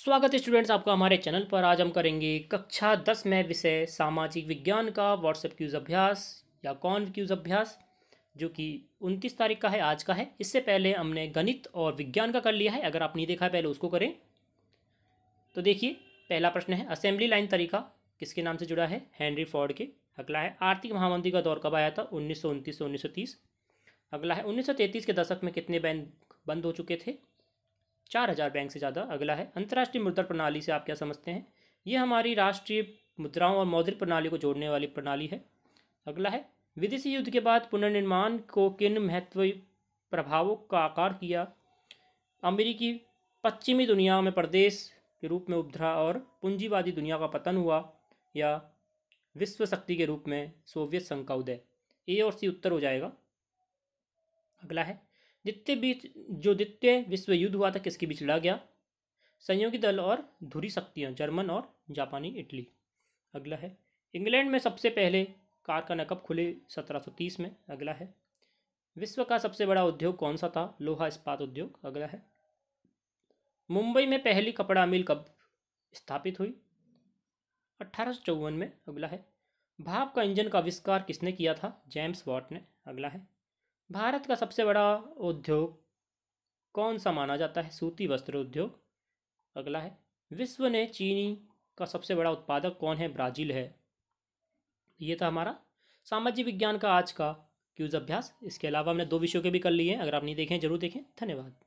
स्वागत है स्टूडेंट्स आपका हमारे चैनल पर आज हम करेंगे कक्षा दस में विषय सामाजिक विज्ञान का व्हाट्सएप क्यूज अभ्यास या कौन क्यूज अभ्यास जो कि उनतीस तारीख का है आज का है इससे पहले हमने गणित और विज्ञान का कर लिया है अगर आप नहीं देखा है पहले उसको करें तो देखिए पहला प्रश्न है असेंबली लाइन तरीका किसके नाम से जुड़ा है हेनरी फॉर्ड के अगला है आर्थिक महामंदी का दौर कब आया था उन्नीस से उन्नीस अगला है उन्नीस के दशक में कितने बैंक बंद हो चुके थे चार हज़ार बैंक से ज़्यादा अगला है अंतर्राष्ट्रीय मुद्रा प्रणाली से आप क्या समझते हैं ये हमारी राष्ट्रीय मुद्राओं और मौद्रिक प्रणाली को जोड़ने वाली प्रणाली है अगला है विदेशी युद्ध के बाद पुनर्निर्माण को किन महत्व प्रभावों का आकार किया अमेरिकी पश्चिमी दुनिया में प्रदेश के रूप में उभरा और पूंजीवादी दुनिया का पतन हुआ या विश्व शक्ति के रूप में सोवियत संघ का उदय ए और सी उत्तर हो जाएगा अगला है द्वितीय बीच जो द्वितीय विश्व युद्ध हुआ था किसके बीच लड़ा गया संयोगी दल और धुरी शक्तियाँ जर्मन और जापानी इटली अगला है इंग्लैंड में सबसे पहले कार का नकब खुले 1730 में अगला है विश्व का सबसे बड़ा उद्योग कौन सा था लोहा इस्पात उद्योग अगला है मुंबई में पहली कपड़ा मिल कब स्थापित हुई अट्ठारह में अगला है भाप का इंजन का आविष्कार किसने किया था जेम्स वॉट ने अगला है भारत का सबसे बड़ा उद्योग कौन सा माना जाता है सूती वस्त्र उद्योग अगला है विश्व ने चीनी का सबसे बड़ा उत्पादक कौन है ब्राज़ील है ये था हमारा सामाजिक विज्ञान का आज का क्यूज अभ्यास इसके अलावा हमने दो विषयों के भी कर लिए हैं अगर आप नहीं देखें जरूर देखें धन्यवाद